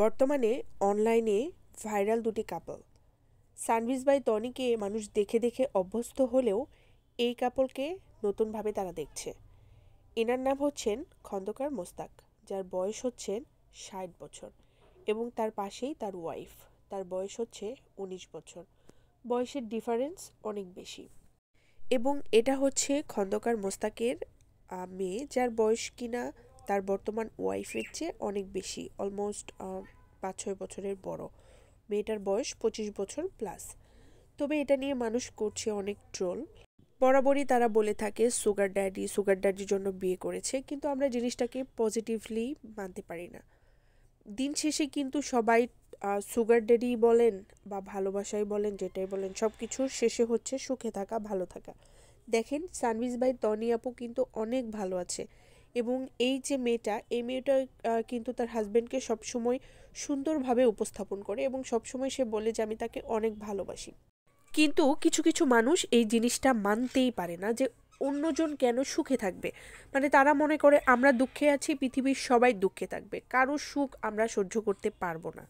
বর্তমানে অনলাইনে ভাইরাল দুটি কাপল সানভিস বাই টনিকে মানুষ দেখে দেখে অভ্যস্ত হলেও এই কাপলকে নতুনভাবে তারা দেখছে এনার নাম হচ্ছেন খন্দকার মোস্তাক যার বয়স হচ্ছেন ষাট বছর এবং তার পাশেই তার ওয়াইফ তার বয়স হচ্ছে উনিশ বছর বয়সের ডিফারেন্স অনেক বেশি এবং এটা হচ্ছে খন্দকার মোস্তাকের মেয়ে যার বয়স কিনা তার বর্তমান ওয়াইফের চেয়ে অনেক বেশি অলমোস্ট পাঁচ ছয় বছরের বড় মেয়েটার বয়স পঁচিশ বছর প্লাস তবে এটা নিয়ে মানুষ করছে অনেক ট্রোল বরাবরই তারা বলে থাকে সুগার ড্যাডি সুগার ড্যাডির জন্য বিয়ে করেছে কিন্তু আমরা জিনিসটাকে পজিটিভলি মানতে পারি না দিন শেষে কিন্তু সবাই সুগার ড্যাডি বলেন বা ভালোবাসাই বলেন যেটাই বলেন সব কিছুর শেষে হচ্ছে সুখে থাকা ভালো থাকা দেখেন সানভিস ভাই তনি আপু কিন্তু অনেক ভালো আছে এবং এই যে মেয়েটা এই মেয়েটা কিন্তু তার হাজব্যান্ডকে সবসময় সুন্দরভাবে উপস্থাপন করে এবং সবসময় সে বলে যে আমি তাকে অনেক ভালোবাসি কিন্তু কিছু কিছু মানুষ এই জিনিসটা মানতেই পারে না যে অন্যজন কেন সুখে থাকবে মানে তারা মনে করে আমরা দুঃখে আছি পৃথিবীর সবাই দুঃখে থাকবে কারো সুখ আমরা সহ্য করতে পারবো না